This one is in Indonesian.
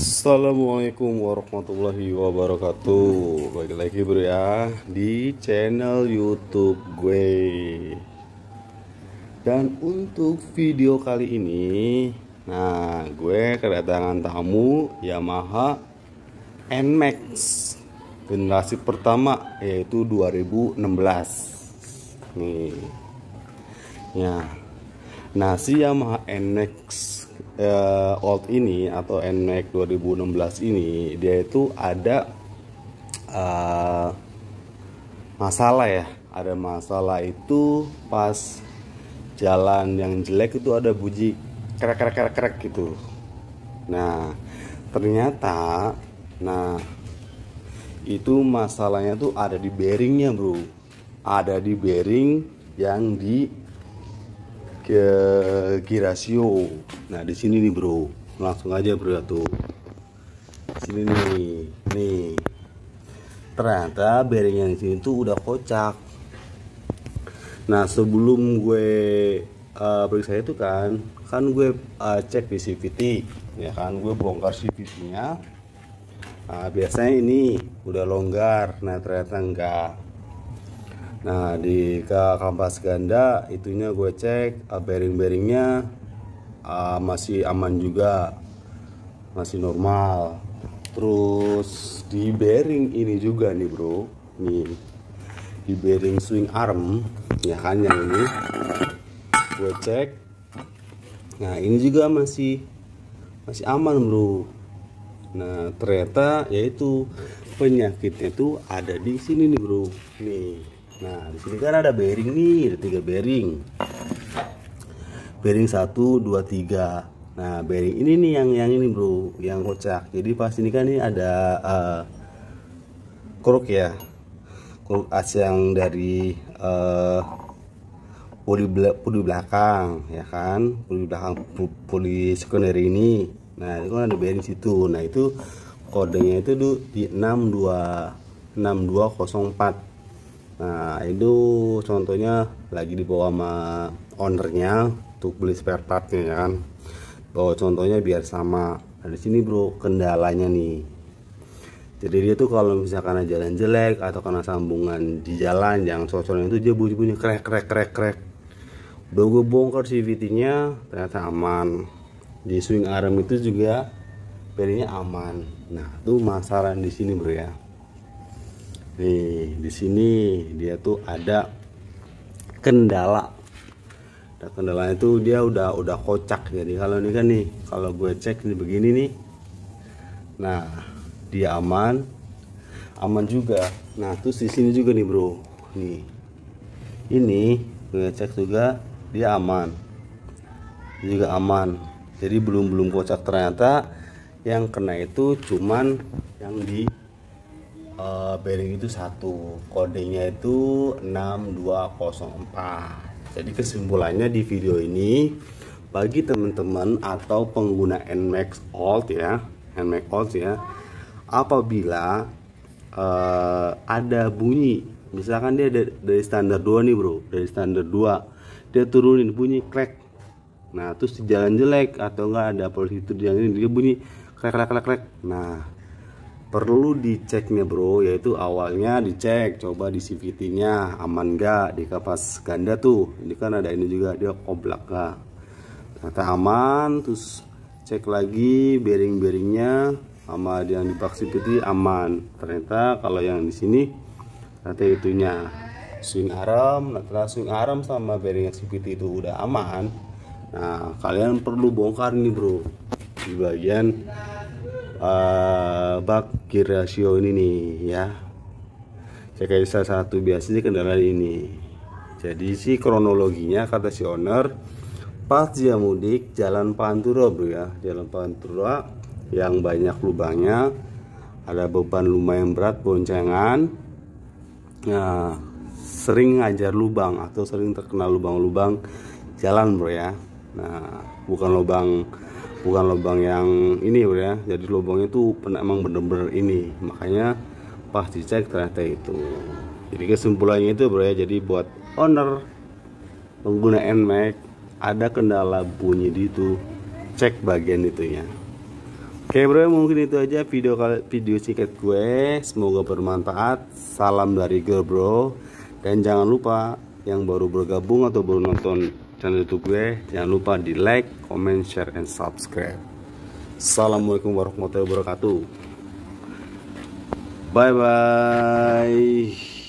Assalamualaikum warahmatullahi wabarakatuh Balik lagi bro ya Di channel youtube gue Dan untuk video kali ini Nah gue kedatangan tamu Yamaha NMAX Generasi pertama yaitu 2016 Nih Ya Nah si Yamaha NMAX uh, old ini atau NMAX 2016 ini dia itu ada uh, masalah ya ada masalah itu pas jalan yang jelek itu ada bunyi krek krek krek krek gitu nah ternyata nah itu masalahnya tuh ada di bearingnya bro ada di bearing yang di ke Kirasio. Nah, di sini nih, Bro. Langsung aja, Bro, ya, tuh. Sini nih. Nih. Ternyata bearing yang sini tuh udah kocak. Nah, sebelum gue uh, periksa itu kan, kan gue uh, cek di CVT, ya kan gue bongkar CVT-nya. Nah, biasanya ini udah longgar. Nah, ternyata enggak Nah di kampas ganda itunya gue cek ah, bearing-bearingnya uh, masih aman juga masih normal. Terus di bearing ini juga nih bro, nih di bearing swing arm ya kan yang ini gue cek. Nah ini juga masih masih aman bro. Nah ternyata yaitu penyakitnya itu ada di sini nih bro, nih nah di sini kan ada bearing nih ada tiga bearing bearing satu dua tiga nah bearing ini nih yang yang ini bro yang kocak jadi pas ini kan ini ada uh, kruk ya kruk as yang dari uh, poli poli belakang ya kan poli belakang poli sekunder ini nah itu kan ada bearing situ nah itu kodenya itu di 62 6204 nah itu contohnya lagi dibawa sama ownernya untuk beli spare partnya ya kan bawa contohnya biar sama nah di sini bro kendalanya nih jadi dia tuh kalau misalkan jalan jelek atau karena sambungan di jalan yang cocoknya itu dia bunyi-bunyi krek krek krek krek udah gue bongkar CVT nya ternyata aman di swing arm itu juga pedenya aman nah tuh masalah di sini bro ya Nih, di sini dia tuh ada kendala. Ada kendalanya tuh dia udah udah kocak. Jadi kalau ini kan nih, kalau gue cek ini begini nih. Nah, dia aman. Aman juga. Nah, terus di sini juga nih, Bro. Nih. Ini gue cek juga dia aman. Dia juga aman. Jadi belum belum kocak ternyata yang kena itu cuman yang di uh, bearing itu satu kodenya itu 6204 jadi kesimpulannya di video ini bagi teman-teman atau pengguna NMAX Alt ya NMAX Alt ya apabila uh, ada bunyi misalkan dia dari standar 2 nih bro dari standar 2 dia turunin bunyi crack nah terus di jalan jelek atau enggak ada polisi itu yang ini dia bunyi krek krek krek krek nah perlu diceknya bro yaitu awalnya dicek coba di CVT nya aman gak di kapas ganda tuh ini kan ada ini juga dia koblak lah ternyata aman terus cek lagi bearing-bearingnya sama yang di box CVT aman ternyata kalau yang di sini ternyata itunya swing arm ternyata swing arm sama bearing CVT itu udah aman nah kalian perlu bongkar nih bro di bagian uh, bak gear ratio ini nih ya saya CKSA satu biasanya kendaraan ini jadi si kronologinya kata si owner pas dia mudik jalan Pantura bro ya jalan Pantura yang banyak lubangnya ada beban lumayan berat boncengan nah, sering ngajar lubang atau sering terkenal lubang-lubang jalan bro ya nah bukan lubang bukan lubang yang ini bro ya jadi lubangnya itu emang bener-bener ini makanya pas dicek ternyata itu jadi kesimpulannya itu bro ya jadi buat owner pengguna NMAX ada kendala bunyi di itu cek bagian itunya Oke bro mungkin itu aja video video singkat gue semoga bermanfaat salam dari girl bro dan jangan lupa yang baru bergabung atau baru nonton channel youtube gue jangan lupa di like comment share and subscribe assalamualaikum warahmatullahi wabarakatuh bye bye